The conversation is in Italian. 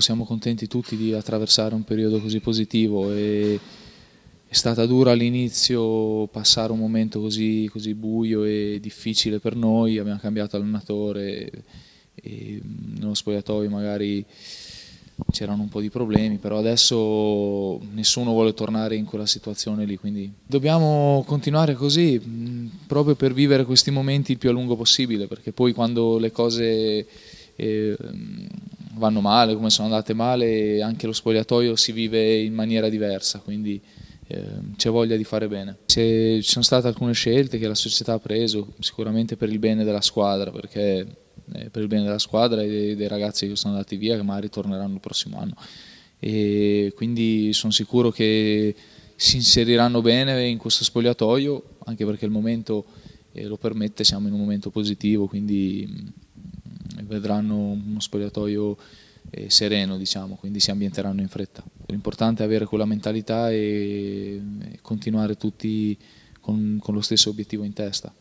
Siamo contenti tutti di attraversare un periodo così positivo e è stata dura all'inizio passare un momento così, così, buio e difficile per noi, abbiamo cambiato allenatore e mm, nello spogliatoio magari c'erano un po' di problemi, però adesso nessuno vuole tornare in quella situazione lì, quindi dobbiamo continuare così mm, proprio per vivere questi momenti il più a lungo possibile, perché poi quando le cose eh, mm, vanno male, come sono andate male anche lo spogliatoio si vive in maniera diversa, quindi eh, c'è voglia di fare bene. Se ci sono state alcune scelte che la società ha preso, sicuramente per il bene della squadra, perché eh, per il bene della squadra e dei, dei ragazzi che sono andati via, che magari torneranno il prossimo anno. E quindi sono sicuro che si inseriranno bene in questo spogliatoio, anche perché il momento eh, lo permette, siamo in un momento positivo, quindi vedranno uno spogliatoio eh, sereno, diciamo, quindi si ambienteranno in fretta. L'importante è avere quella mentalità e, e continuare tutti con, con lo stesso obiettivo in testa.